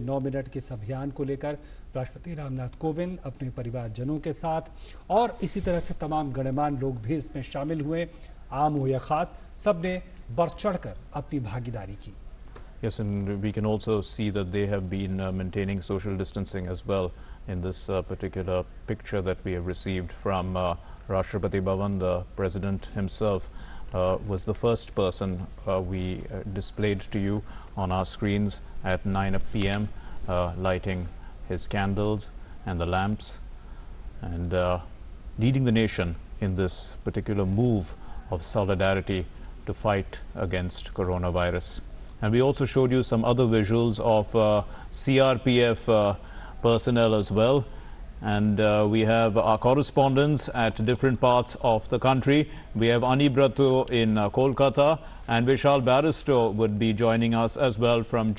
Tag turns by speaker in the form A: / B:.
A: नौ minute के इस अभियान को लेकर राष्ट्रपति रामनाथ कोविंद अपने परिवारजनों के साथ और इसी तरह से तमाम गणमान लोग भी इसमें शामिल हुए आम हो या खास सब ने बढ़ चढ़कर अपनी भागीदारी की
B: Yes, and we can also see that they have been uh, maintaining social distancing as well in this uh, particular picture that we have received from uh, Rashtrapati Bhavan, the president himself. uh, was the first person uh, we uh, displayed to you on our screens at 9 p.m., uh, lighting his candles and the lamps and uh, leading the nation in this particular move of solidarity to fight against coronavirus. And we also showed you some other visuals of uh, CRPF personnel as well. And uh, we have our correspondents at different parts of the country. We have Ani in uh, Kolkata and Vishal Barrister would be joining us as well from